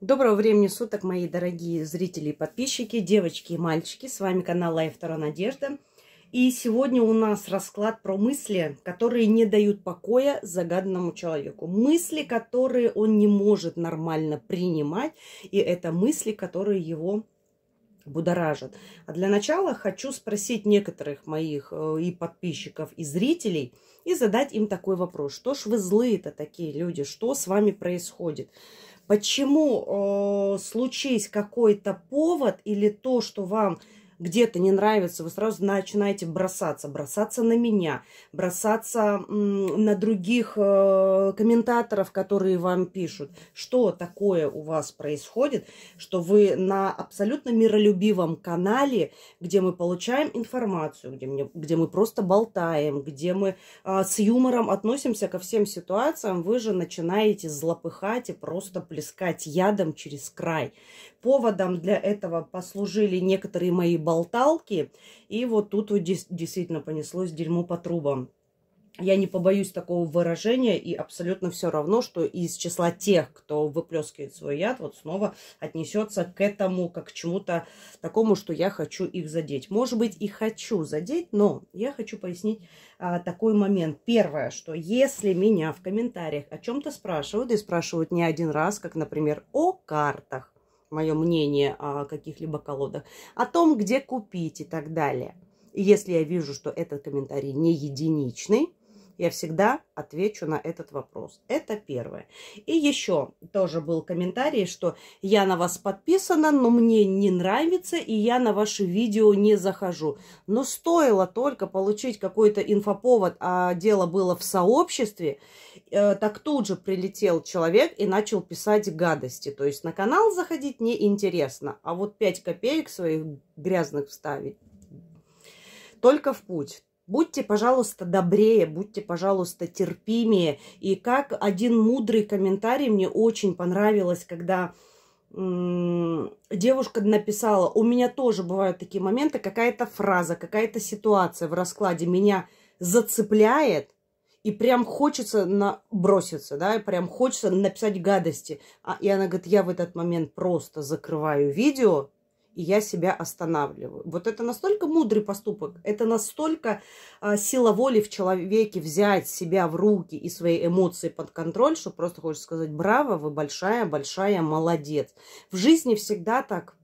Доброго времени суток, мои дорогие зрители и подписчики, девочки и мальчики. С вами канал Лайф Вторая Надежда. И сегодня у нас расклад про мысли, которые не дают покоя загаданному человеку. Мысли, которые он не может нормально принимать, и это мысли, которые его будоражат. А для начала хочу спросить некоторых моих э, и подписчиков, и зрителей, и задать им такой вопрос. Что ж вы злые-то такие люди? Что с вами происходит? Почему э, случись какой-то повод или то, что вам где-то не нравится, вы сразу начинаете бросаться. Бросаться на меня, бросаться на других э, комментаторов, которые вам пишут. Что такое у вас происходит, что вы на абсолютно миролюбивом канале, где мы получаем информацию, где, мне, где мы просто болтаем, где мы а, с юмором относимся ко всем ситуациям, вы же начинаете злопыхать и просто плескать ядом через край. Поводом для этого послужили некоторые мои болталки. И вот тут вот действительно понеслось дерьмо по трубам. Я не побоюсь такого выражения, и абсолютно все равно, что из числа тех, кто выплескивает свой яд, вот снова отнесется к этому, как к чему-то такому, что я хочу их задеть. Может быть, и хочу задеть, но я хочу пояснить а, такой момент. Первое, что если меня в комментариях о чем-то спрашивают, и спрашивают не один раз, как, например, о картах, мое мнение о каких-либо колодах, о том, где купить и так далее. И если я вижу, что этот комментарий не единичный, я всегда отвечу на этот вопрос. Это первое. И еще тоже был комментарий, что я на вас подписана, но мне не нравится, и я на ваши видео не захожу. Но стоило только получить какой-то инфоповод, а дело было в сообществе, э, так тут же прилетел человек и начал писать гадости. То есть на канал заходить неинтересно, а вот 5 копеек своих грязных вставить только в путь. Будьте, пожалуйста, добрее, будьте, пожалуйста, терпимее. И как один мудрый комментарий мне очень понравилось, когда девушка написала, у меня тоже бывают такие моменты, какая-то фраза, какая-то ситуация в раскладе меня зацепляет, и прям хочется на... броситься, да, и прям хочется написать гадости. А, и она говорит, я в этот момент просто закрываю видео, и я себя останавливаю. Вот это настолько мудрый поступок, это настолько э, сила воли в человеке взять себя в руки и свои эмоции под контроль, что просто хочешь сказать «Браво, вы большая-большая молодец». В жизни всегда так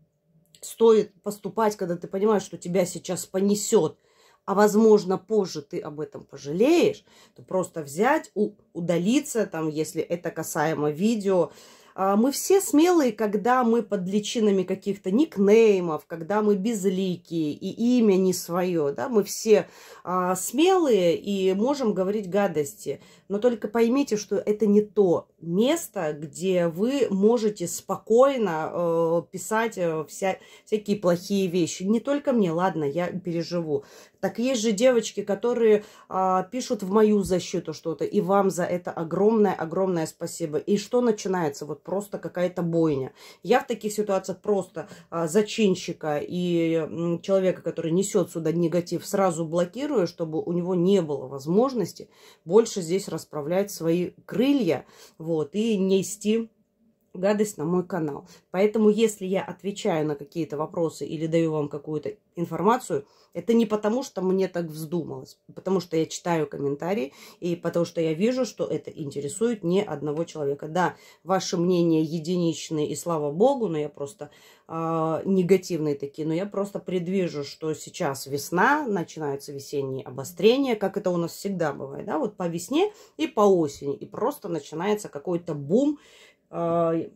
стоит поступать, когда ты понимаешь, что тебя сейчас понесет, а возможно позже ты об этом пожалеешь, то просто взять, удалиться, там, если это касаемо видео, а, мы все смелые, когда мы под личинами каких-то никнеймов, когда мы безликие и имя не свое. Да? Мы все а, смелые и можем говорить гадости. Но только поймите, что это не то место, где вы можете спокойно э, писать э, вся, всякие плохие вещи. Не только мне, ладно, я переживу. Так есть же девочки, которые э, пишут в мою защиту что-то, и вам за это огромное-огромное спасибо. И что начинается? Вот просто какая-то бойня. Я в таких ситуациях просто э, зачинщика и э, человека, который несет сюда негатив, сразу блокирую, чтобы у него не было возможности больше здесь рассказывать расправлять свои крылья, вот, и нести гадость на мой канал. Поэтому, если я отвечаю на какие-то вопросы или даю вам какую-то информацию, это не потому, что мне так вздумалось, а потому что я читаю комментарии и потому что я вижу, что это интересует не одного человека. Да, ваши мнения единичные, и слава богу, но я просто э, а, негативные такие, но я просто предвижу, что сейчас весна, начинаются весенние обострения, как это у нас всегда бывает, да, вот по весне и по осени, и просто начинается какой-то бум Э,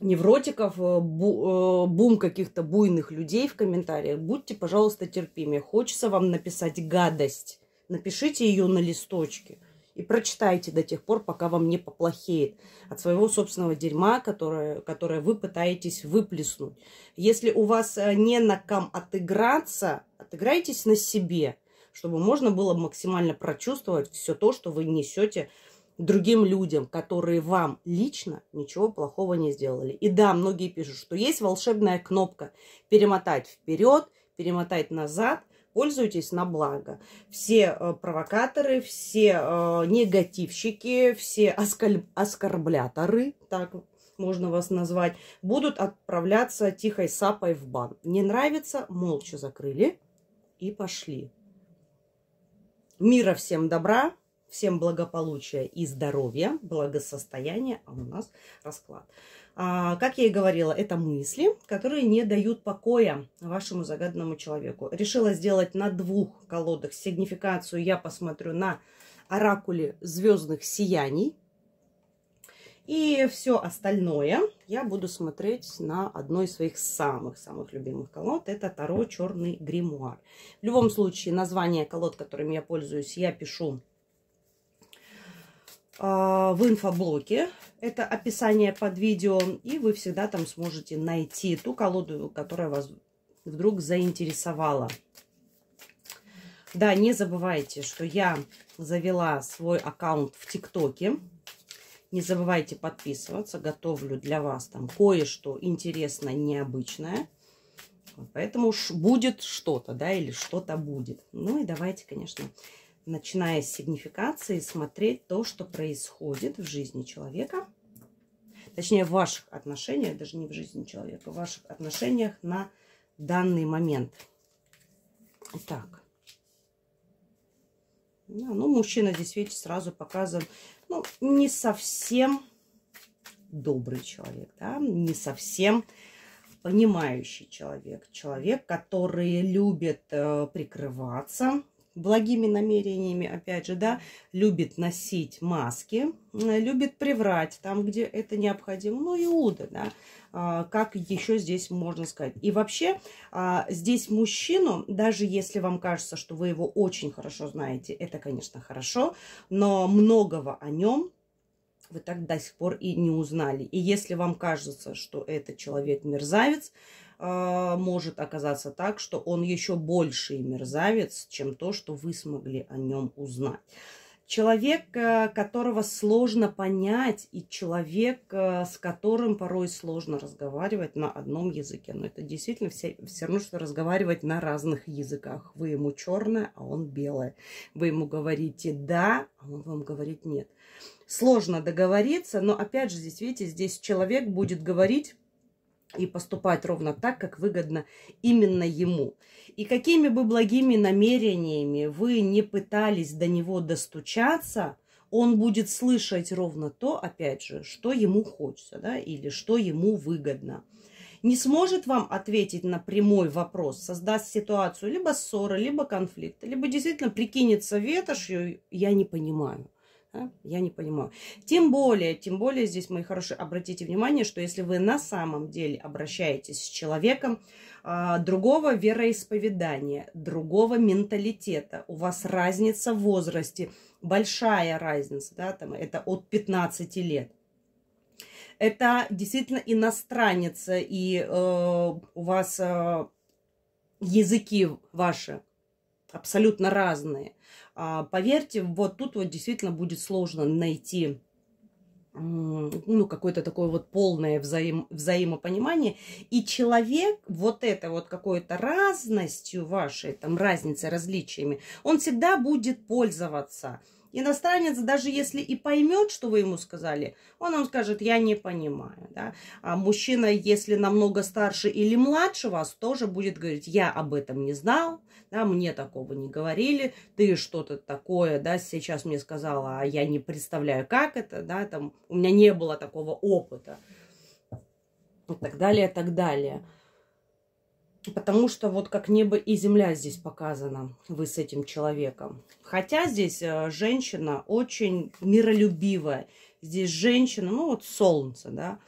невротиков, э, бу, э, бум каких-то буйных людей в комментариях, будьте, пожалуйста, терпимее. Хочется вам написать гадость. Напишите ее на листочке и прочитайте до тех пор, пока вам не поплохеет от своего собственного дерьма, которое, которое вы пытаетесь выплеснуть. Если у вас не на ком отыграться, отыграйтесь на себе, чтобы можно было максимально прочувствовать все то, что вы несете другим людям, которые вам лично ничего плохого не сделали. И да, многие пишут, что есть волшебная кнопка перемотать вперед, перемотать назад, пользуйтесь на благо. Все э, провокаторы, все э, негативщики, все оскаль... оскорбляторы, так можно вас назвать, будут отправляться тихой сапой в бан. Не нравится, молча закрыли и пошли. Мира всем добра! Всем благополучия и здоровья, благосостояния, а у нас расклад. А, как я и говорила, это мысли, которые не дают покоя вашему загаданному человеку. Решила сделать на двух колодах сигнификацию. Я посмотрю на оракуле звездных сияний. И все остальное я буду смотреть на одной из своих самых-самых любимых колод. Это Таро Черный Гримуар. В любом случае, название колод, которыми я пользуюсь, я пишу а, в инфоблоке. Это описание под видео. И вы всегда там сможете найти ту колоду, которая вас вдруг заинтересовала. Да, не забывайте, что я завела свой аккаунт в ТикТоке. Не забывайте подписываться. Готовлю для вас там кое-что интересное, необычное. Поэтому уж будет что-то, да, или что-то будет. Ну и давайте, конечно, начиная с сигнификации, смотреть то, что происходит в жизни человека, точнее в ваших отношениях, даже не в жизни человека, в ваших отношениях на данный момент. Так. ну, мужчина здесь, видите, сразу показан, ну, не совсем добрый человек, да, не совсем понимающий человек. Человек, который любит э, прикрываться, благими намерениями, опять же, да, любит носить маски, любит приврать там, где это необходимо. Ну, Иуда, да, а, как еще здесь можно сказать. И вообще а, здесь мужчину, даже если вам кажется, что вы его очень хорошо знаете, это, конечно, хорошо, но многого о нем вы так до сих пор и не узнали. И если вам кажется, что этот человек мерзавец, а, может оказаться так, что он еще больший мерзавец, чем то, что вы смогли о нем узнать. Человек, э, которого сложно понять, и человек, э, с которым порой сложно разговаривать на одном языке. Но это действительно все, все равно, что разговаривать на разных языках. Вы ему черное, а он белое. Вы ему говорите «да», а он вам говорит «нет». Сложно договориться, но опять же, здесь, видите, здесь человек будет говорить и поступать ровно так, как выгодно именно ему. И какими бы благими намерениями вы не пытались до него достучаться, он будет слышать ровно то, опять же, что ему хочется, да, или что ему выгодно. Не сможет вам ответить на прямой вопрос, создаст ситуацию либо ссоры, либо конфликт, либо действительно прикинется ветошью, я не понимаю. А? Я не понимаю. Тем более, тем более здесь, мои хорошие, обратите внимание, что если вы на самом деле обращаетесь с человеком а, другого вероисповедания, другого менталитета, у вас разница в возрасте, большая разница, да, там это от 15 лет. Это действительно иностранец, и э, у вас э, языки ваши абсолютно разные. А, поверьте, вот тут вот действительно будет сложно найти ну, какое-то такое вот полное взаим, взаимопонимание. И человек вот это вот какой-то разностью вашей, там, разницей, различиями, он всегда будет пользоваться. Иностранец, даже если и поймет, что вы ему сказали, он вам скажет, я не понимаю. Да? А мужчина, если намного старше или младше вас, тоже будет говорить, я об этом не знал, да, мне такого не говорили, ты что-то такое, да, сейчас мне сказала, а я не представляю, как это, да, там, у меня не было такого опыта. И так далее, и так далее потому что вот как небо и земля здесь показано, вы с этим человеком. Хотя здесь э, женщина очень миролюбивая. Здесь женщина, ну вот солнце, да,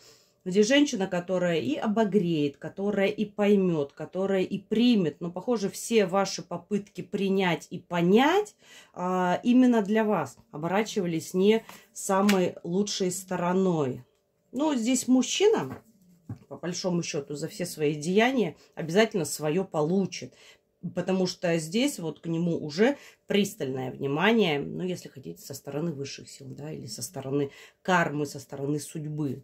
Здесь женщина, которая и обогреет, которая и поймет, которая и примет. Но, похоже, все ваши попытки принять и понять а, именно для вас оборачивались не самой лучшей стороной. Ну, здесь мужчина, по большому счету, за все свои деяния обязательно свое получит. Потому что здесь вот к нему уже пристальное внимание, ну, если хотите, со стороны высших сил, да, или со стороны кармы, со стороны судьбы.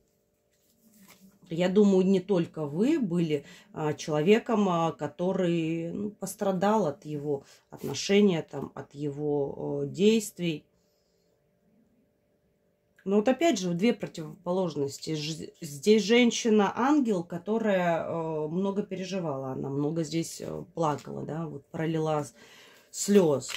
Я думаю, не только вы были а, человеком, а, который ну, пострадал от его отношения, там, от его действий. Но вот опять же, две противоположности. Здесь женщина-ангел, которая э, много переживала, она много здесь э, плакала, да, вот пролила слез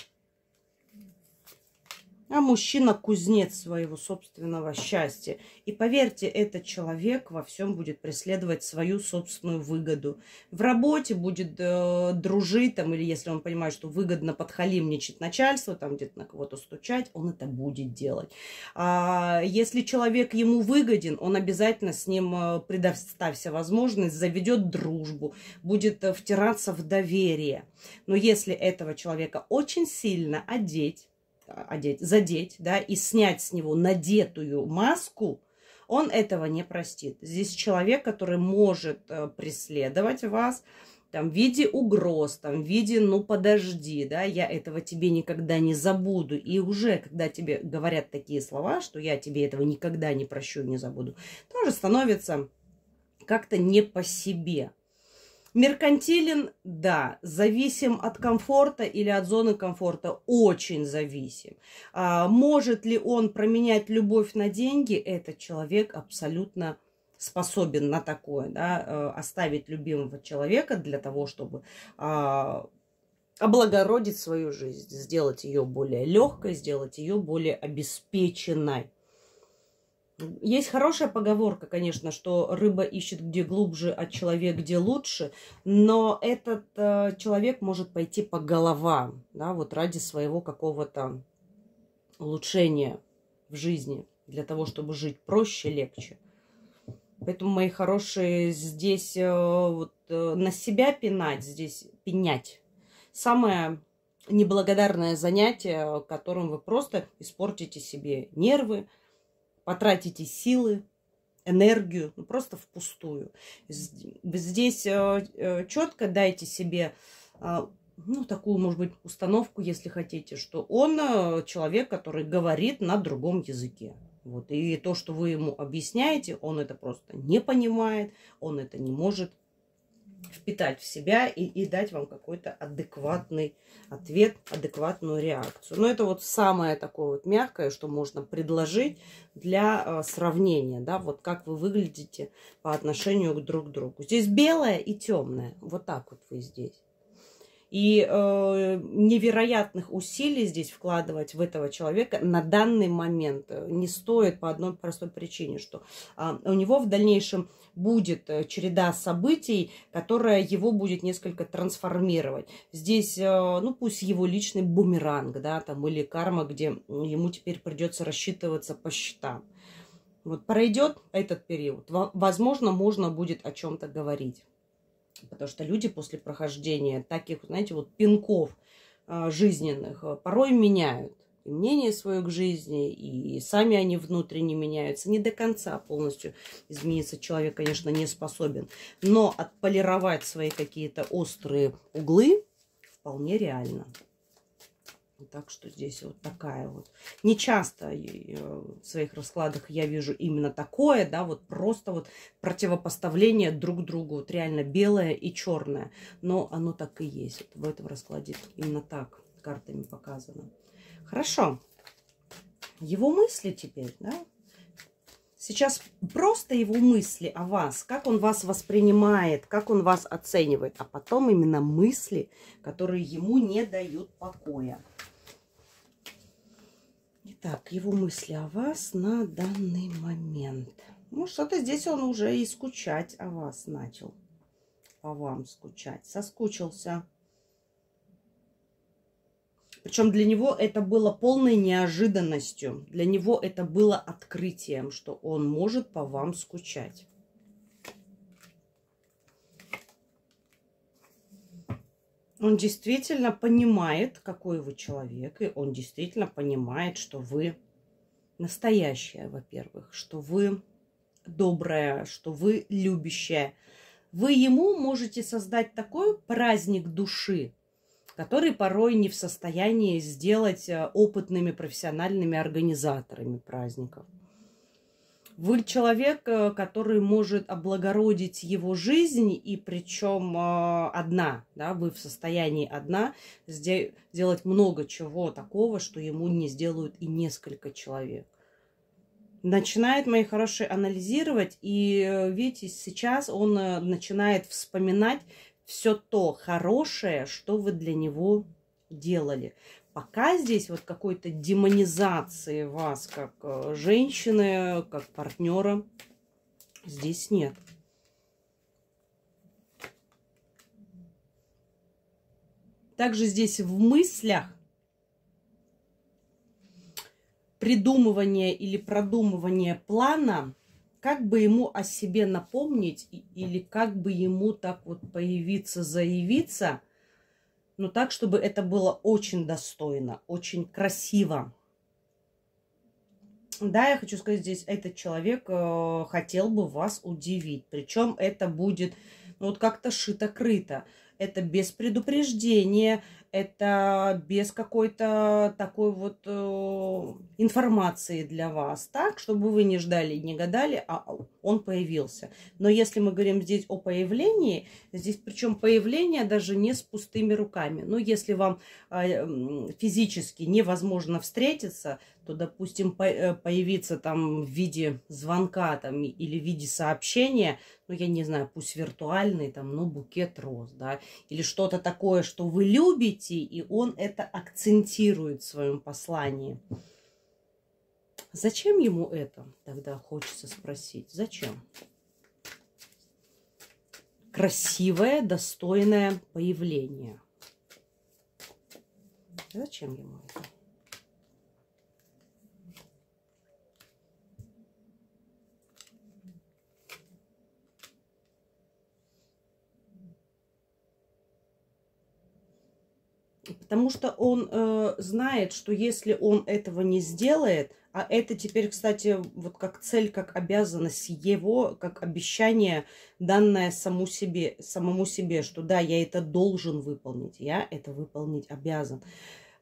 а мужчина кузнец своего собственного счастья. И поверьте, этот человек во всем будет преследовать свою собственную выгоду. В работе будет э, дружить, там, или если он понимает, что выгодно подхалимничать начальство, там где-то на кого-то стучать, он это будет делать. А если человек ему выгоден, он обязательно с ним э, предоставься возможность, заведет дружбу, будет э, втираться в доверие. Но если этого человека очень сильно одеть, одеть, задеть, да, и снять с него надетую маску, он этого не простит. Здесь человек, который может э, преследовать вас, там, в виде угроз, там, в виде, ну, подожди, да, я этого тебе никогда не забуду. И уже, когда тебе говорят такие слова, что я тебе этого никогда не прощу, не забуду, тоже становится как-то не по себе. Меркантилен, да, зависим от комфорта или от зоны комфорта, очень зависим. А, может ли он променять любовь на деньги? Этот человек абсолютно способен на такое, да, э, оставить любимого человека для того, чтобы а, облагородить свою жизнь, сделать ее более легкой, сделать ее более обеспеченной. Есть хорошая поговорка, конечно, что рыба ищет где глубже, а человек где лучше, но этот э, человек может пойти по головам, да, вот ради своего какого-то улучшения в жизни, для того, чтобы жить проще, легче. Поэтому, мои хорошие, здесь э, вот, э, на себя пинать, здесь пенять. Самое неблагодарное занятие, которым вы просто испортите себе нервы, потратите силы, энергию, ну, просто впустую. Здесь э, э, четко дайте себе а, ну, такую, может быть, установку, если хотите, что он э, человек, который говорит на другом языке. Вот. И то, что вы ему объясняете, он это просто не понимает, он это не может впитать в себя и, и дать вам какой-то адекватный ответ, адекватную реакцию. Но это вот самое такое вот мягкое, что можно предложить для а, сравнения, да, вот как вы выглядите по отношению друг к другу. Здесь белое и темное, вот так вот вы здесь и э, невероятных усилий здесь вкладывать в этого человека на данный момент не стоит по одной простой причине, что э, у него в дальнейшем будет э, череда событий, которая его будет несколько трансформировать. Здесь, э, ну пусть его личный бумеранг, да, там или карма, где ему теперь придется рассчитываться по счетам. Вот пройдет этот период, возможно, можно будет о чем-то говорить. Потому что люди после прохождения таких, знаете, вот пинков а, жизненных а, порой меняют и мнение свое к жизни, и сами они внутренне меняются. Не до конца полностью измениться человек, конечно, не способен. Но отполировать свои какие-то острые углы вполне реально. Так что здесь вот такая вот. Не часто э, в своих раскладах я вижу именно такое, да, вот просто вот противопоставление друг другу. Вот реально белое и черное. Но оно так и есть. Вот в этом раскладе именно так картами показано. Хорошо. Его мысли теперь, да? Сейчас просто его мысли о вас, как он вас воспринимает, как он вас оценивает, а потом именно мысли, которые ему не дают покоя. Итак, его мысли о вас на данный момент. Ну, что-то здесь он уже и скучать о вас начал. По вам скучать. Соскучился. Причем для него это было полной неожиданностью. Для него это было открытием, что он может по вам скучать. Он действительно понимает, какой вы человек, и он действительно понимает, что вы настоящая, во-первых, что вы добрая, что вы любящая. Вы ему можете создать такой праздник души, который порой не в состоянии сделать э, опытными профессиональными организаторами праздников. Вы человек, э, который может облагородить его жизнь, и причем э, одна, да, вы в состоянии одна сделать много чего такого, что ему не сделают и несколько человек. Начинает, мои хорошие, анализировать, и э, видите, сейчас он начинает вспоминать все то хорошее, что вы для него делали пока здесь вот какой-то демонизации вас как э, женщины, как партнера здесь нет. Также здесь в мыслях придумывание или продумывание плана, как бы ему о себе напомнить или как бы ему так вот появиться, заявиться – но так, чтобы это было очень достойно, очень красиво. Да, я хочу сказать здесь, этот человек э, хотел бы вас удивить. Причем это будет ну, вот как-то шито-крыто. Это без предупреждения, это без какой-то такой вот э, информации для вас, так, чтобы вы не ждали, не гадали, а он появился. Но если мы говорим здесь о появлении, здесь причем появление даже не с пустыми руками. Но ну, если вам э, физически невозможно встретиться, то, допустим, по э, появиться там в виде звонка там, или в виде сообщения, ну, я не знаю, пусть виртуальный, там, ну, букет роз, да, или что-то такое, что вы любите, идти. И он это акцентирует в своем послании. Зачем ему это? Тогда хочется спросить. Зачем? Красивое, достойное появление. Зачем ему это? Потому что он э, знает, что если он этого не сделает, а это теперь, кстати, вот как цель, как обязанность его, как обещание, данное саму себе, самому себе, что да, я это должен выполнить, я это выполнить обязан.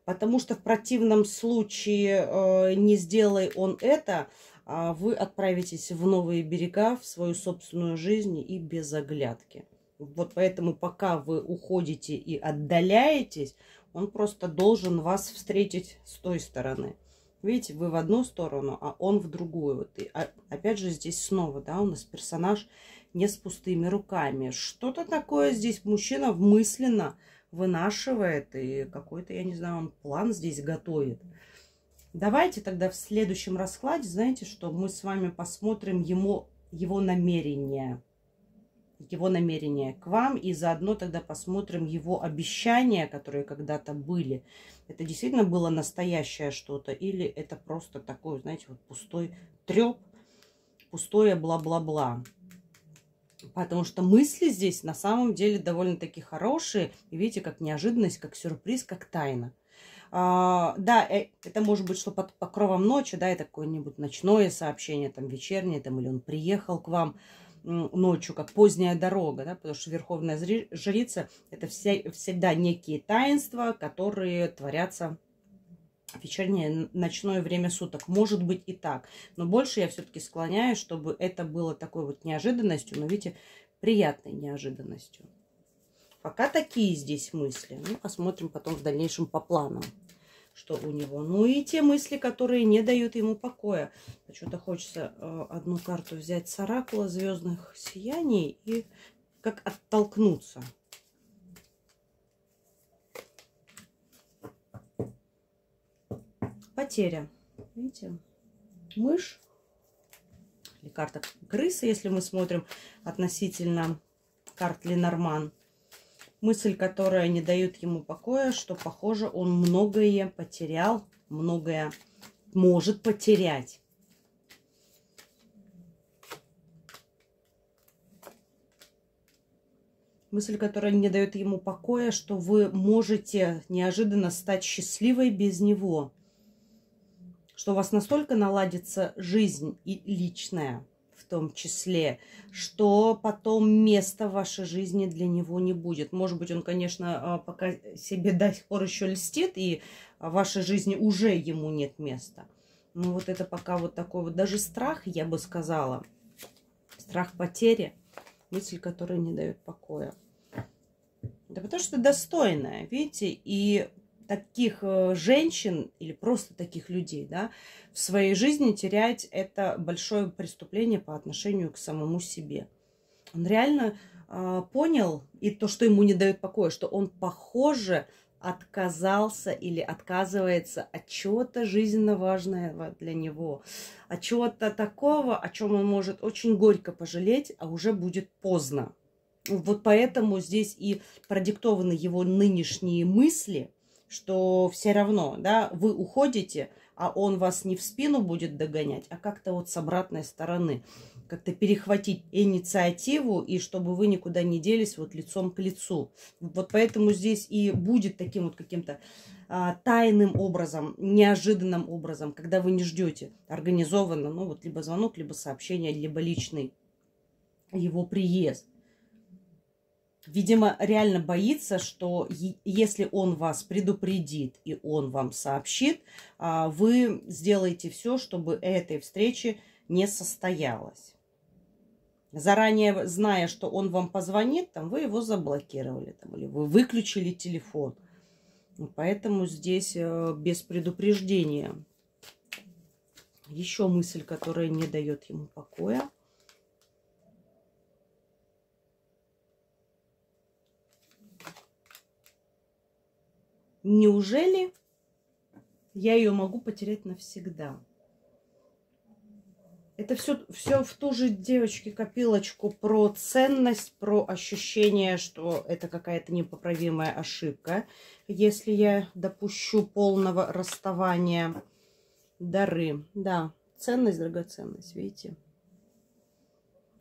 Потому что в противном случае, э, не сделай он это, э, вы отправитесь в новые берега, в свою собственную жизнь и без оглядки. Вот поэтому пока вы уходите и отдаляетесь, он просто должен вас встретить с той стороны. Видите, вы в одну сторону, а он в другую. Вот и, а, опять же, здесь снова, да, у нас персонаж не с пустыми руками. Что-то такое здесь мужчина мысленно вынашивает, и какой-то, я не знаю, он план здесь готовит. Давайте тогда в следующем раскладе, знаете, что мы с вами посмотрим ему, его намерения его намерения к вам, и заодно тогда посмотрим его обещания, которые когда-то были. Это действительно было настоящее что-то, или это просто такой, знаете, вот пустой треп, пустое бла-бла-бла. Потому что мысли здесь на самом деле довольно-таки хорошие. И видите, как неожиданность, как сюрприз, как тайна. А, да, э, это может быть, что под покровом ночи, да, это какое-нибудь ночное сообщение, там, вечернее, там, или он приехал к вам ночью, как поздняя дорога, да, потому что Верховная Жрица – это все всегда некие таинства, которые творятся в вечернее, ночное время суток. Может быть и так, но больше я все-таки склоняюсь, чтобы это было такой вот неожиданностью, но видите, приятной неожиданностью. Пока такие здесь мысли. Ну, посмотрим потом в дальнейшем по плану что у него. Ну и те мысли, которые не дают ему покоя. Почему-то хочется э, одну карту взять с оракула звездных сияний и как оттолкнуться. Потеря. Видите? Мышь. Или карта крысы, если мы смотрим относительно карт Ленорман мысль, которая не дает ему покоя, что, похоже, он многое потерял, многое может потерять. мысль, которая не дает ему покоя, что вы можете неожиданно стать счастливой без него, что у вас настолько наладится жизнь и личная, том числе, что потом места в вашей жизни для него не будет. Может быть, он, конечно, а, пока себе до сих пор еще льстит, и в вашей жизни уже ему нет места. Ну вот это пока вот такой вот даже страх, я бы сказала, страх потери, мысль, которая не дает покоя. Да потому что достойная, видите, и таких э, женщин или просто таких людей, да, в своей жизни терять это большое преступление по отношению к самому себе. Он реально э, понял, и то, что ему не дает покоя, что он, похоже, отказался или отказывается от чего-то жизненно важного для него, от чего-то такого, о чем он может очень горько пожалеть, а уже будет поздно. Вот поэтому здесь и продиктованы его нынешние мысли – что все равно, да, вы уходите, а он вас не в спину будет догонять, а как-то вот с обратной стороны, как-то перехватить инициативу, и чтобы вы никуда не делись вот лицом к лицу. Вот поэтому здесь и будет таким вот каким-то а, тайным образом, неожиданным образом, когда вы не ждете организованно, ну вот либо звонок, либо сообщение, либо личный его приезд. Видимо, реально боится, что если он вас предупредит и он вам сообщит, а, вы сделаете все, чтобы этой встречи не состоялось. Заранее зная, что он вам позвонит, там, вы его заблокировали там, или вы выключили телефон. Поэтому здесь э, без предупреждения. Еще мысль, которая не дает ему покоя. Неужели я ее могу потерять навсегда? Это все, все в ту же девочке копилочку про ценность, про ощущение, что это какая-то непоправимая ошибка. Если я допущу полного расставания дары. Да, ценность, драгоценность, видите?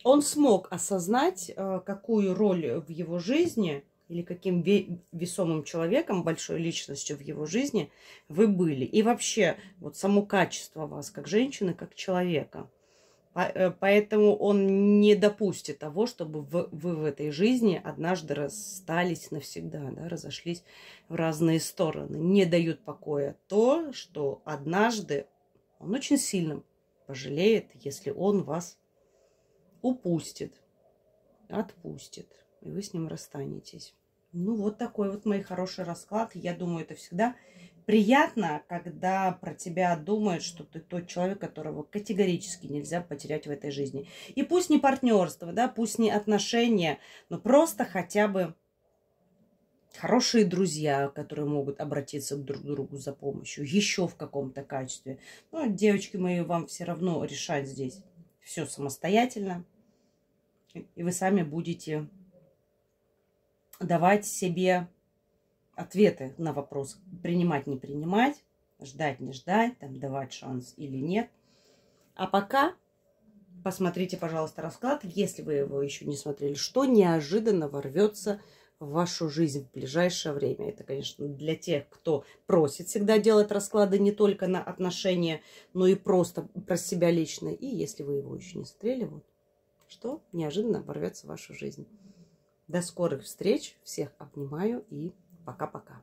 Он смог осознать, э, какую роль в его жизни или каким весомым человеком, большой личностью в его жизни вы были. И вообще, вот само качество вас как женщины, как человека. Э, поэтому он не допустит того, чтобы вы в этой жизни однажды расстались навсегда, да, разошлись в разные стороны. Не дают покоя то, что однажды он очень сильно пожалеет, если он вас упустит, отпустит, и вы с ним расстанетесь. Ну, вот такой вот, мой хороший расклад. Я думаю, это всегда приятно, когда про тебя думают, что ты тот человек, которого категорически нельзя потерять в этой жизни. И пусть не партнерство, да, пусть не отношения, но просто хотя бы хорошие друзья, которые могут обратиться друг к другу за помощью, еще в каком-то качестве. Ну, девочки мои, вам все равно решать здесь все самостоятельно, и вы сами будете давать себе ответы на вопрос, принимать, не принимать, ждать, не ждать, там, давать шанс или нет. А пока посмотрите, пожалуйста, расклад, если вы его еще не смотрели, что неожиданно ворвется в вашу жизнь в ближайшее время. Это, конечно, для тех, кто просит всегда делать расклады не только на отношения, но и просто про себя лично. И если вы его еще не смотрели, вот что неожиданно ворвется в вашу жизнь. До скорых встреч. Всех обнимаю и пока-пока.